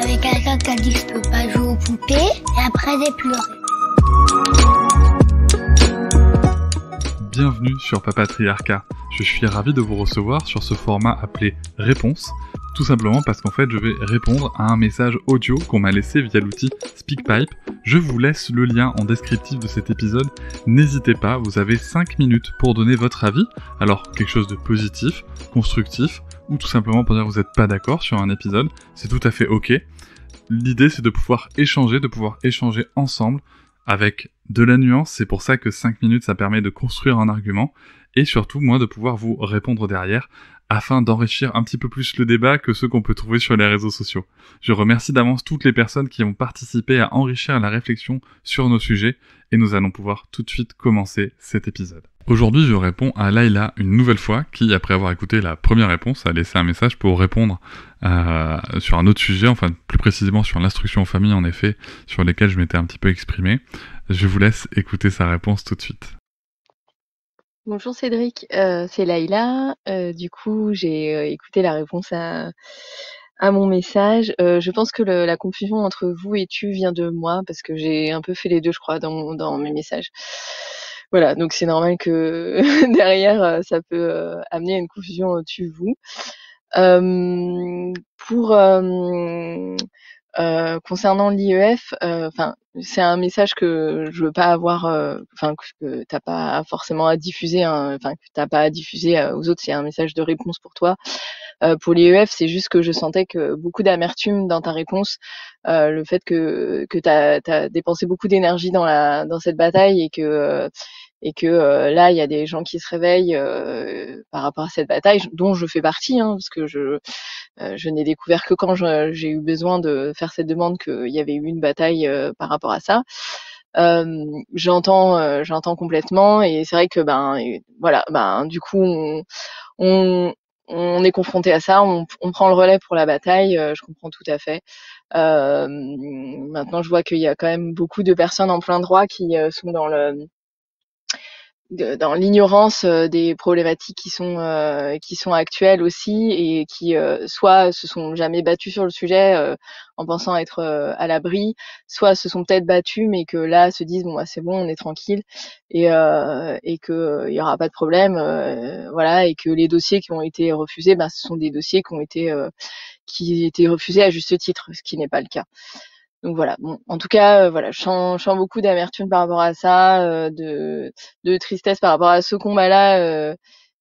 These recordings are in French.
Avec quelqu'un qui a dit je peux pas jouer aux poupées et après j'ai pleuré. Bienvenue sur Papatriarcat. Je suis ravi de vous recevoir sur ce format appelé Réponse, tout simplement parce qu'en fait je vais répondre à un message audio qu'on m'a laissé via l'outil SpeakPipe. Je vous laisse le lien en descriptif de cet épisode. N'hésitez pas, vous avez 5 minutes pour donner votre avis. Alors quelque chose de positif, constructif, ou tout simplement pour dire que vous n'êtes pas d'accord sur un épisode, c'est tout à fait ok. L'idée c'est de pouvoir échanger, de pouvoir échanger ensemble avec de la nuance, c'est pour ça que 5 minutes ça permet de construire un argument et surtout moi de pouvoir vous répondre derrière afin d'enrichir un petit peu plus le débat que ceux qu'on peut trouver sur les réseaux sociaux. Je remercie d'avance toutes les personnes qui ont participé à enrichir la réflexion sur nos sujets et nous allons pouvoir tout de suite commencer cet épisode. Aujourd'hui, je réponds à Laila une nouvelle fois, qui, après avoir écouté la première réponse, a laissé un message pour répondre euh, sur un autre sujet, enfin plus précisément sur l'instruction aux familles, en effet, sur lesquelles je m'étais un petit peu exprimé. Je vous laisse écouter sa réponse tout de suite. Bonjour Cédric, euh, c'est Laïla. Euh, du coup, j'ai euh, écouté la réponse à, à mon message. je pense que la confusion entre vous et tu vient de moi parce que j'ai un peu fait les deux, je crois, dans, dans mes messages. Voilà, donc c'est normal que derrière, ça peut amener à une confusion tu-vous. pour concernant l'IEF, enfin c'est un message que je veux pas avoir, euh, enfin que, t'as pas forcément à diffuser, hein, enfin que t'as pas à diffuser euh, aux autres. C'est un message de réponse pour toi. Euh, pour l'IEF, e c'est juste que je sentais que beaucoup d'amertume dans ta réponse, euh, le fait que que t'as as dépensé beaucoup d'énergie dans la dans cette bataille et que et que là il y a des gens qui se réveillent par rapport à cette bataille dont je fais partie, hein, parce que je euh, je n'ai découvert que quand j'ai eu besoin de faire cette demande qu'il y avait eu une bataille euh, par rapport à ça. Euh, j'entends euh, j'entends complètement et c'est vrai que ben voilà ben du coup on, on, on est confronté à ça on, on, prend le relais pour la bataille je comprends tout à fait maintenant je vois qu'il y a quand même beaucoup de personnes en plein droit qui sont dans le dans l'ignorance euh, des problématiques qui sont euh, qui sont actuelles aussi et qui euh, soit se sont jamais battus sur le sujet en pensant être à l'abri, soit se sont peut-être battus mais que là se disent bon bah, c'est bon on est tranquille et et que il y aura pas de problème voilà et que les dossiers qui ont été refusés ben ce sont des dossiers qui ont été qui étaient refusés à juste titre ce qui n'est pas le cas donc voilà. Bon, en tout cas, euh, voilà, je sens, beaucoup d'amertume par rapport à ça, euh, de, de tristesse par rapport à ce combat-là,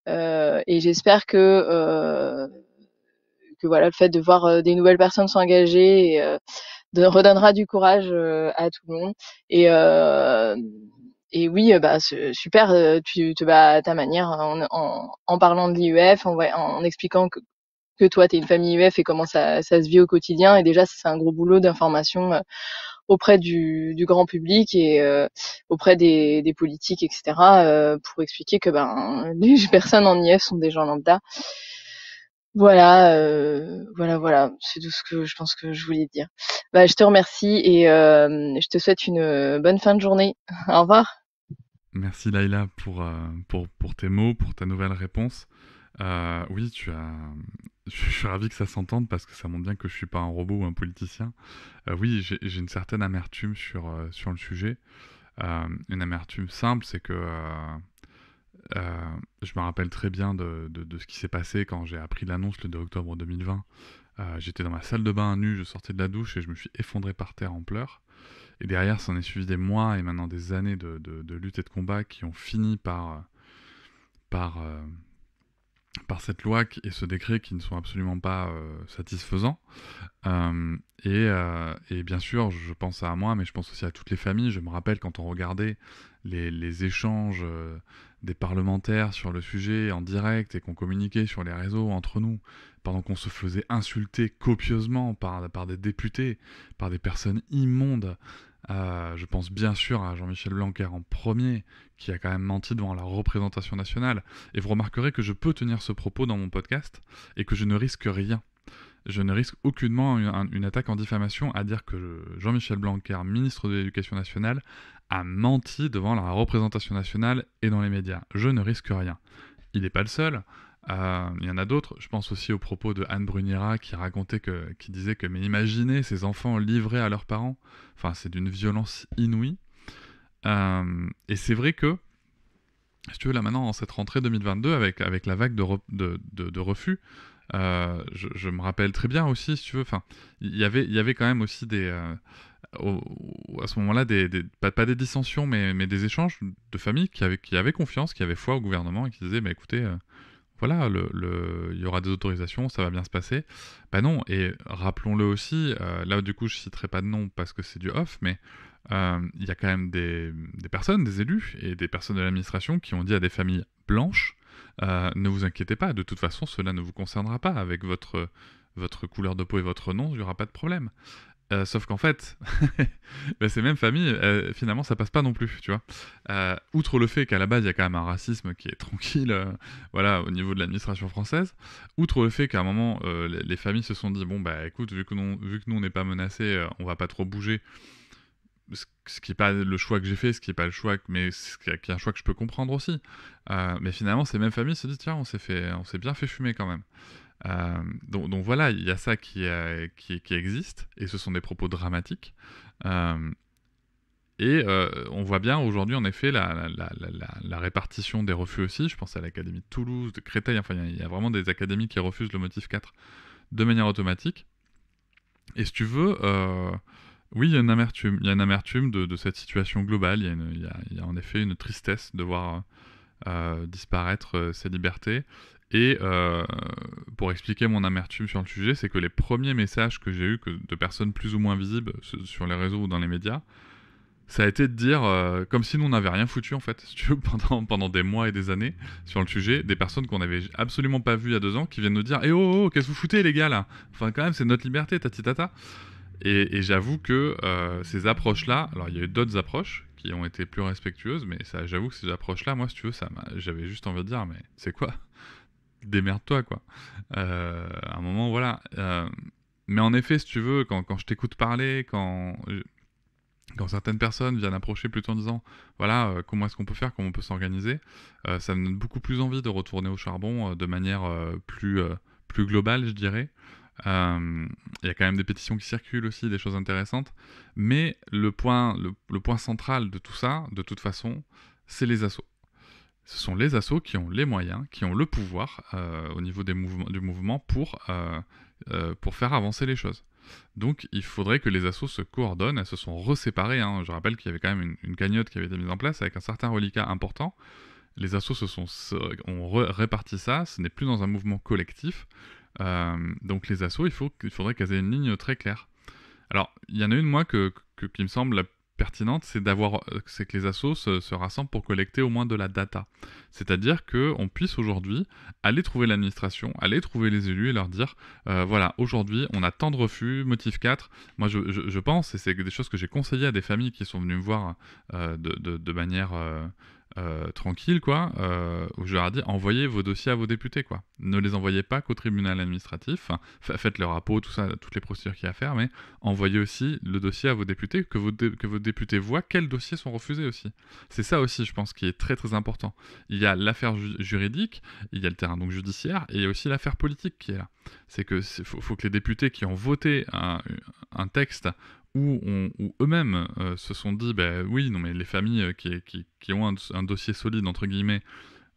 euh, et j'espère que que voilà, le fait de voir des nouvelles personnes s'engager redonnera du courage à tout le monde. Et et oui, bah super, tu te bats à ta manière en, parlant de l'IUF, en, en expliquant que, que toi, tu es une famille UF et comment ça, se vit au quotidien. Et déjà, c'est un gros boulot d'information euh, auprès du, grand public et euh, auprès des, politiques, etc., euh, pour expliquer que ben, les personnes en IF sont des gens lambda. Voilà, voilà, voilà, c'est tout ce que je pense que je voulais dire. Bah, je te remercie et je te souhaite une bonne fin de journée. Au revoir. Merci Laila pour, pour, pour, tes mots, pour ta nouvelle réponse. oui, tu as, je suis ravi que ça s'entende parce que ça montre bien que je suis pas un robot ou un politicien. Euh, oui, j'ai une certaine amertume sur, euh, sur le sujet. Euh, une amertume simple, c'est que je me rappelle très bien de, ce qui s'est passé quand j'ai appris l'annonce le 2 octobre 2020. J'étais dans ma salle de bain à nu, je sortais de la douche et je me suis effondré par terre en pleurs. Et derrière, en est suivi des mois et maintenant des années de, de, lutte et de combat qui ont fini par, par par cette loi et ce décret qui ne sont absolument pas euh, satisfaisants. Euh, euh, et, bien sûr, je pense à moi, mais je pense aussi à toutes les familles. Je me rappelle quand on regardait les, échanges des parlementaires sur le sujet en direct et qu'on communiquait sur les réseaux entre nous, pendant qu'on se faisait insulter copieusement par, par des députés, par des personnes immondes. Euh, je pense bien sûr à Jean-Michel Blanquer en premier, qui a quand même menti devant la représentation nationale. Et vous remarquerez que je peux tenir ce propos dans mon podcast et que je ne risque rien. Je ne risque aucunement une attaque en diffamation à dire que Jean-Michel Blanquer, ministre de l'Éducation nationale, a menti devant la représentation nationale et dans les médias. Je ne risque rien. Il n'est pas le seul. Euh, il y en a d'autres. Je pense aussi aux propos de Anne Brunira qui racontait que, qui disait que, mais imaginez ces enfants livrés à leurs parents. Enfin, c'est d'une violence inouïe. Euh, et c'est vrai que, si tu veux, là maintenant, en cette rentrée 2022, avec, avec la vague de, de, de, refus, euh, je, me rappelle très bien aussi, si tu veux, enfin, y il y avait quand même aussi des. à ce moment-là, des, pas, des dissensions, mais, mais des échanges de familles qui avaient, qui avaient confiance, qui avaient foi au gouvernement et qui disaient, bah, écoutez, voilà, le, il y aura des autorisations, ça va bien se passer. Bah non, et rappelons-le aussi, euh, là du coup je citerai pas de nom parce que c'est du off, mais euh, il y a quand même des, personnes, des élus et des personnes de l'administration qui ont dit à des familles blanches, euh, ne vous inquiétez pas, de toute façon cela ne vous concernera pas avec votre votre couleur de peau et votre nom, il n'y aura pas de problème. Euh, sauf qu'en fait, bah, ces mêmes familles, euh, finalement, ça passe pas non plus, tu vois. Euh, outre le fait qu'à la base, il y a quand même un racisme qui est tranquille, voilà, au niveau de l'administration française. Outre le fait qu'à un moment, les, familles se sont dit, bon, bah écoute, vu que, vu que nous, on n'est pas menacé on va pas trop bouger. Ce, qui n'est pas le choix que j'ai fait, ce qui n'est pas le choix, mais ce qui est un choix que je peux comprendre aussi. mais finalement, ces mêmes familles se disent, tiens, on s'est bien fait fumer quand même. Euh, donc, voilà, il y a ça euh, qui, qui, existe, et ce sont des propos dramatiques. Euh, et on voit bien aujourd'hui, en effet, la, répartition des refus aussi. Je pense à l'Académie de Toulouse, de Créteil, enfin, il y, a vraiment des académies qui refusent le motif 4 de manière automatique. Et si tu veux, oui, il y a une amertume, il y a une amertume de, cette situation globale, il y, a en effet une tristesse de voir... disparaître ces libertés et euh, pour expliquer mon amertume sur le sujet, c'est que les premiers messages que j'ai eus que de personnes plus ou moins visibles sur les réseaux ou dans les médias, ça a été de dire, euh, comme si nous n'avions rien foutu en fait, tu veux, pendant, pendant des mois et des années sur le sujet, des personnes qu'on n'avait absolument pas vues il y a deux ans qui viennent nous dire Eh oh, oh, oh qu'est-ce que vous foutez les gars là Enfin, quand même, c'est notre liberté, tata Et, et j'avoue que euh, ces approches-là, alors il y a eu d'autres approches qui ont été plus respectueuses, mais j'avoue que ces approches-là, moi, si tu veux, j'avais juste envie de dire Mais c'est quoi démerde-toi, quoi. Euh, à un moment, voilà. Euh, mais en effet, si tu veux, quand, je t'écoute parler, quand, quand certaines personnes viennent approcher plutôt en disant, voilà, euh, comment est-ce qu'on peut faire, comment on peut s'organiser, ça me donne beaucoup plus envie de retourner au charbon de manière plus, plus globale, je dirais. Il y a quand même des pétitions qui circulent aussi, des choses intéressantes. Mais le point, le point central de tout ça, de toute façon, c'est les assauts ce sont les assos qui ont les moyens, qui ont le pouvoir euh, au niveau des mouvements, du mouvement pour, euh, euh, pour faire avancer les choses. Donc il faudrait que les assos se coordonnent, elles se sont reséparées. Hein. Je rappelle qu'il y avait quand même une, une, cagnotte qui avait été mise en place avec un certain reliquat important. Les assos se sont, ont réparti ça, ce n'est plus dans un mouvement collectif. donc les assos, il, faut, il faudrait qu'elles aient une ligne très claire. Alors, il y en a une, moi, que, qui me semble la pertinente, c'est d'avoir, euh, c'est que les assos se, rassemblent pour collecter au moins de la data. C'est-à-dire qu'on puisse aujourd'hui aller trouver l'administration, aller trouver les élus et leur dire, euh, voilà, aujourd'hui, on a tant de refus, motif 4. Moi, je, pense, et c'est des choses que j'ai conseillées à des familles qui sont venues me voir euh, de, de, manière... Euh, tranquille, quoi, euh, je leur ai dit envoyez vos dossiers à vos députés, quoi. Ne les envoyez pas qu'au tribunal administratif, hein. faites le rapport, tout ça, toutes les procédures qu'il y a à faire, mais envoyez aussi le dossier à vos députés, que vos, que vos députés voient quels dossiers sont refusés aussi. C'est ça aussi, je pense, qui est très très important. Il y a l'affaire juridique, il y a le terrain donc judiciaire, et il y a aussi l'affaire politique qui est là. C'est que faut, faut, que les députés qui ont voté un, un texte où, eux-mêmes euh, se sont dit, ben oui, non, mais les familles euh, qui, ont un, dossier solide, entre guillemets,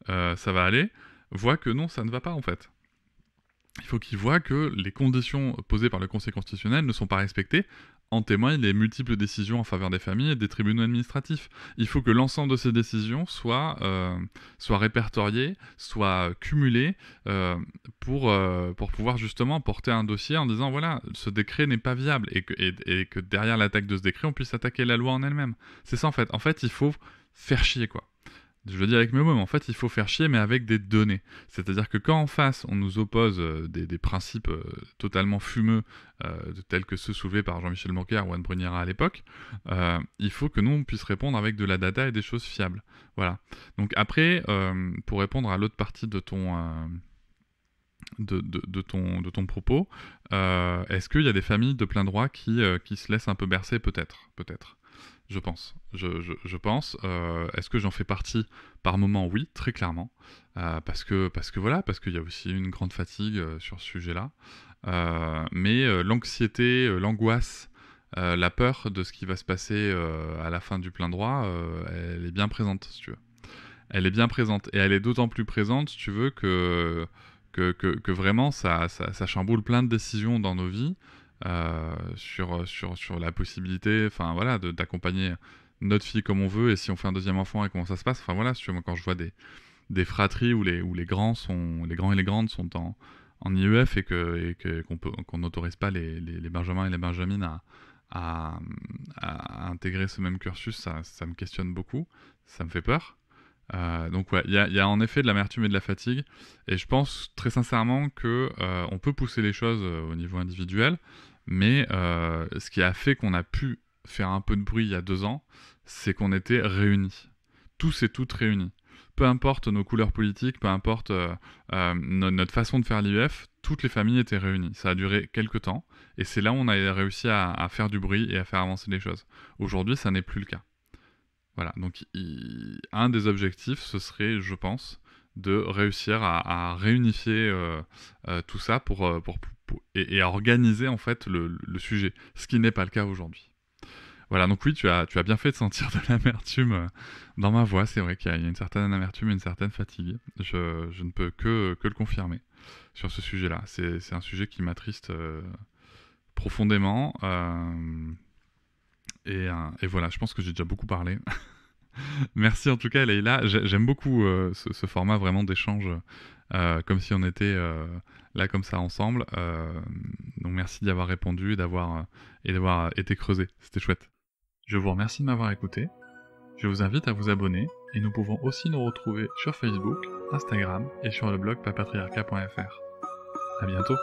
euh, ça va aller, voient que non, ça ne va pas en fait. Il faut qu'ils voient que les conditions posées par le Conseil constitutionnel ne sont pas respectées, en témoignent les multiples décisions en faveur des familles et des tribunaux administratifs. Il faut que l'ensemble de ces décisions soient, euh, soit répertoriées, soient cumulées euh, pour, euh, pour pouvoir justement porter un dossier en disant voilà, ce décret n'est pas viable et et que derrière l'attaque de ce décret, on puisse attaquer la loi en elle-même. C'est ça en fait. En fait, il faut faire chier quoi je le dis avec mes mots, mais en fait, il faut faire chier, mais avec des données. C'est-à-dire que quand en face, on nous oppose euh, des, principes euh, totalement fumeux, euh, tels que ceux soulevés par Jean-Michel Blanquer ou Anne Bruniera à l'époque, il faut que nous, on puisse répondre avec de la data et des choses fiables. Voilà. Donc après, pour répondre à l'autre partie de ton... De, ton, de ton propos, est-ce qu'il y a des familles de plein droit qui, qui se laissent un peu bercer Peut-être, peut-être. Je pense. Je, pense. Euh, est-ce que j'en fais partie par moment Oui, très clairement. Euh, parce, que, parce que voilà, parce qu'il y a aussi une grande fatigue euh, sur ce sujet-là. mais l'anxiété, l'angoisse, la peur de ce qui va se passer à la fin du plein droit, elle est bien présente, si tu veux. Elle est bien présente. Et elle est d'autant plus présente, si tu veux, que, que, vraiment ça, ça, ça chamboule plein de décisions dans nos vies. Euh, sur, sur, sur la possibilité enfin voilà, d'accompagner notre fille comme on veut et si on fait un deuxième enfant et comment ça se passe. Enfin voilà, quand je vois des, des fratries où les, où les grands sont les grands et les grandes sont en, en IEF et que qu'on n'autorise pas les, les, benjamins et les benjamines à, à, intégrer ce même cursus, ça, me questionne beaucoup, ça me fait peur. Euh, donc ouais, il y, a, en effet de l'amertume et de la fatigue. Et je pense très sincèrement que euh, on peut pousser les choses euh, au niveau individuel, mais ce qui a fait qu'on a pu faire un peu de bruit il y a deux ans, c'est qu'on était réunis, tous et toutes réunis. Peu importe nos couleurs politiques, peu importe notre façon de faire l'IEF, toutes les familles étaient réunies. Ça a duré quelques temps, et c'est là où on a réussi à, à faire du bruit et à faire avancer les choses. Aujourd'hui, ça n'est plus le cas. Voilà, donc un des objectifs, ce serait, je pense, de réussir à, réunifier euh, euh, tout ça pour, euh, pour, et, à organiser en fait le, sujet, ce qui n'est pas le cas aujourd'hui. Voilà, donc oui, tu as, tu as bien fait de sentir de l'amertume dans ma voix, c'est vrai qu'il y a une certaine amertume, une certaine fatigue, je, ne peux que, le confirmer sur ce sujet-là. C'est un sujet qui m'attriste profondément. Euh, et, voilà, je pense que j'ai déjà beaucoup parlé. Merci en tout cas, Leïla. J'aime beaucoup euh, ce, format vraiment d'échange, euh, comme si on était là comme ça ensemble. donc merci d'y avoir répondu et d'avoir été creusé. C'était chouette. Je vous remercie de m'avoir écouté. Je vous invite à vous abonner et nous pouvons aussi nous retrouver sur Facebook, Instagram et sur le blog papatriarca.fr. À bientôt.